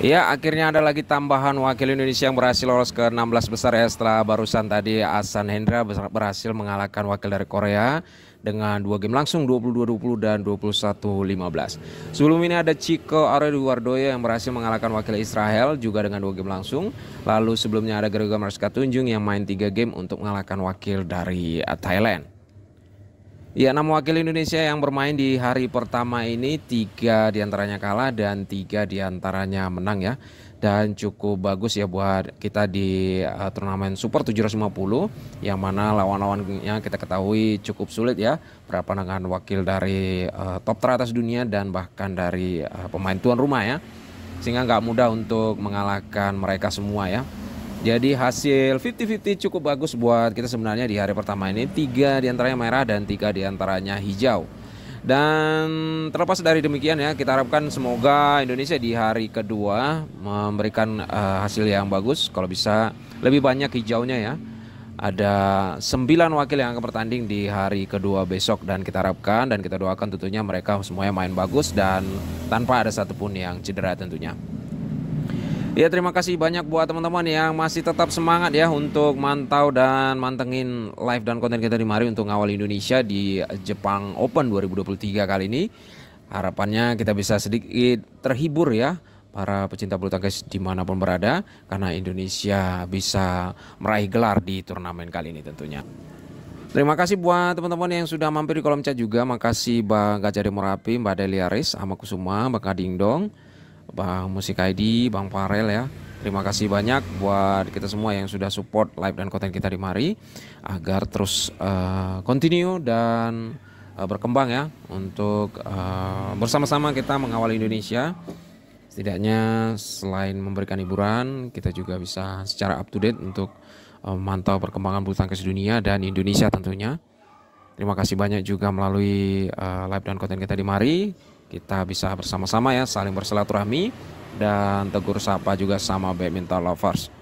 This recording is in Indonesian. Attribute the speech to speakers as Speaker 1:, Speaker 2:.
Speaker 1: Ya, akhirnya ada lagi tambahan wakil Indonesia yang berhasil lolos ke 16 besar ya setelah barusan tadi Asan Hendra berhasil mengalahkan wakil dari Korea dengan dua game langsung 22-20 dan 21-15. Sebelum ini ada Chico Aurelio yang berhasil mengalahkan wakil Israel juga dengan dua game langsung. Lalu sebelumnya ada Gregor Marska Tunjung yang main tiga game untuk mengalahkan wakil dari eh, Thailand. Ya, enam wakil Indonesia yang bermain di hari pertama ini tiga diantaranya kalah dan tiga diantaranya menang ya. Dan cukup bagus ya buat kita di uh, turnamen Super 750 yang mana lawan-lawannya kita ketahui cukup sulit ya. berapa dengan wakil dari uh, top teratas dunia dan bahkan dari uh, pemain tuan rumah ya. Sehingga nggak mudah untuk mengalahkan mereka semua ya. Jadi hasil 50-50 cukup bagus buat kita sebenarnya di hari pertama ini. Tiga diantaranya merah dan tiga diantaranya hijau. Dan terlepas dari demikian ya, kita harapkan semoga Indonesia di hari kedua memberikan uh, hasil yang bagus. Kalau bisa lebih banyak hijaunya ya. Ada sembilan wakil yang akan bertanding di hari kedua besok dan kita harapkan dan kita doakan tentunya mereka semuanya main bagus dan tanpa ada satupun yang cedera tentunya. Ya terima kasih banyak buat teman-teman yang masih tetap semangat ya untuk mantau dan mantengin live dan konten kita di mari untuk ngawal Indonesia di Jepang Open 2023 kali ini. Harapannya kita bisa sedikit terhibur ya para pecinta bulu tangkis dimanapun berada karena Indonesia bisa meraih gelar di turnamen kali ini tentunya. Terima kasih buat teman-teman yang sudah mampir di kolom chat juga. Makasih Bang Gajari Murapi, Mbak Deliaris, Amakusuma, Kusuma, Bang Kadingdong. Bang Musik ID, Bang Farel ya. Terima kasih banyak buat kita semua yang sudah support live dan konten kita di mari agar terus uh, continue dan uh, berkembang ya untuk uh, bersama-sama kita mengawal Indonesia. Setidaknya selain memberikan hiburan, kita juga bisa secara up to date untuk uh, perkembangan bulu tangkis dunia dan Indonesia tentunya. Terima kasih banyak juga melalui uh, live dan konten kita di mari kita bisa bersama-sama ya saling bersilaturahmi dan tegur sapa juga sama badminton lovers.